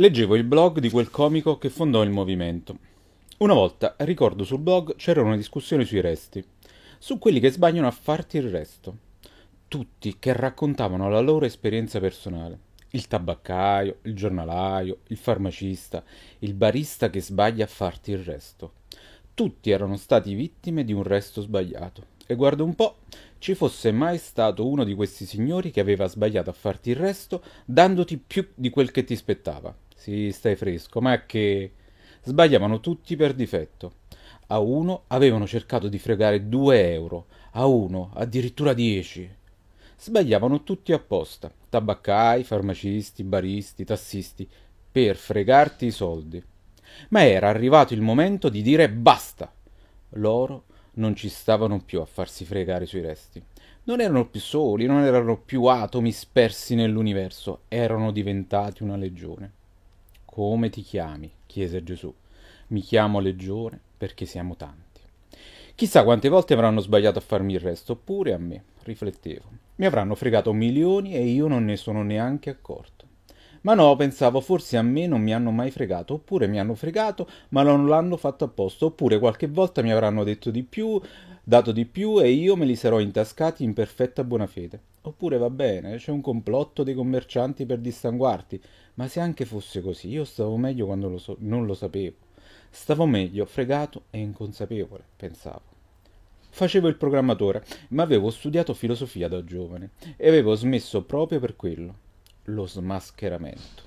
Leggevo il blog di quel comico che fondò il movimento. Una volta, ricordo sul blog, c'era una discussione sui resti, su quelli che sbagliano a farti il resto. Tutti che raccontavano la loro esperienza personale. Il tabaccaio, il giornalaio, il farmacista, il barista che sbaglia a farti il resto. Tutti erano stati vittime di un resto sbagliato. E guarda un po', ci fosse mai stato uno di questi signori che aveva sbagliato a farti il resto dandoti più di quel che ti spettava. Sì, stai fresco, ma è che... Sbagliavano tutti per difetto. A uno avevano cercato di fregare 2 euro, a uno addirittura 10. Sbagliavano tutti apposta, tabaccai, farmacisti, baristi, tassisti, per fregarti i soldi. Ma era arrivato il momento di dire basta. Loro non ci stavano più a farsi fregare sui resti. Non erano più soli, non erano più atomi spersi nell'universo, erano diventati una legione. Come ti chiami? chiese Gesù. Mi chiamo Legione perché siamo tanti. Chissà quante volte avranno sbagliato a farmi il resto, oppure a me, riflettevo. Mi avranno fregato milioni e io non ne sono neanche accorto. Ma no, pensavo, forse a me non mi hanno mai fregato, oppure mi hanno fregato, ma non l'hanno fatto apposta, oppure qualche volta mi avranno detto di più, dato di più e io me li sarò intascati in perfetta buona fede. Oppure va bene, c'è un complotto dei commercianti per distanguarti. ma se anche fosse così, io stavo meglio quando lo so non lo sapevo. Stavo meglio, fregato e inconsapevole, pensavo. Facevo il programmatore, ma avevo studiato filosofia da giovane e avevo smesso proprio per quello, lo smascheramento.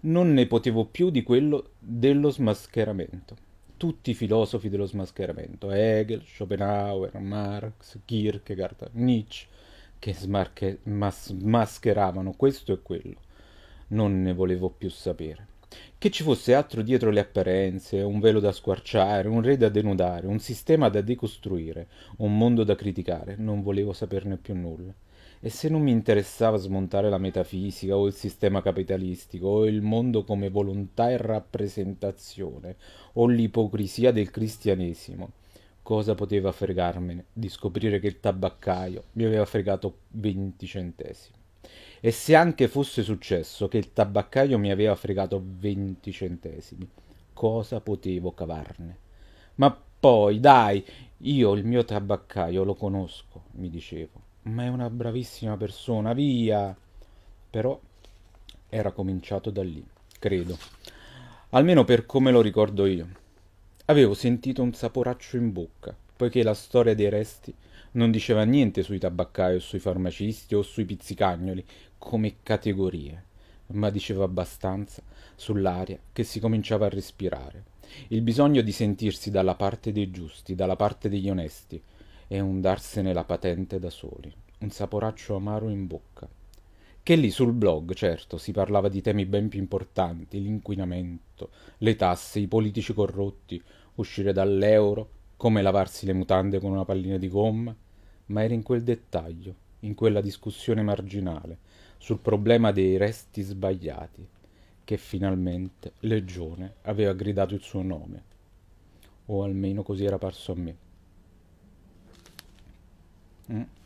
Non ne potevo più di quello dello smascheramento tutti i filosofi dello smascheramento, Hegel, Schopenhauer, Marx, Kierkegaard, Nietzsche, che smarche, mas, mascheravano questo e quello. Non ne volevo più sapere. Che ci fosse altro dietro le apparenze, un velo da squarciare, un re da denudare, un sistema da decostruire, un mondo da criticare, non volevo saperne più nulla. E se non mi interessava smontare la metafisica o il sistema capitalistico o il mondo come volontà e rappresentazione o l'ipocrisia del cristianesimo, Cosa poteva fregarmene di scoprire che il tabaccaio mi aveva fregato 20 centesimi? E se anche fosse successo che il tabaccaio mi aveva fregato 20 centesimi, cosa potevo cavarne? Ma poi, dai, io il mio tabaccaio lo conosco, mi dicevo, ma è una bravissima persona, via! Però era cominciato da lì, credo. Almeno per come lo ricordo io. Avevo sentito un saporaccio in bocca, poiché la storia dei resti non diceva niente sui tabaccai o sui farmacisti o sui pizzicagnoli come categorie, ma diceva abbastanza sull'aria che si cominciava a respirare, il bisogno di sentirsi dalla parte dei giusti, dalla parte degli onesti e un darsene la patente da soli, un saporaccio amaro in bocca che lì sul blog, certo, si parlava di temi ben più importanti, l'inquinamento, le tasse, i politici corrotti, uscire dall'euro, come lavarsi le mutande con una pallina di gomma, ma era in quel dettaglio, in quella discussione marginale, sul problema dei resti sbagliati, che finalmente Legione aveva gridato il suo nome, o almeno così era parso a me. Mm.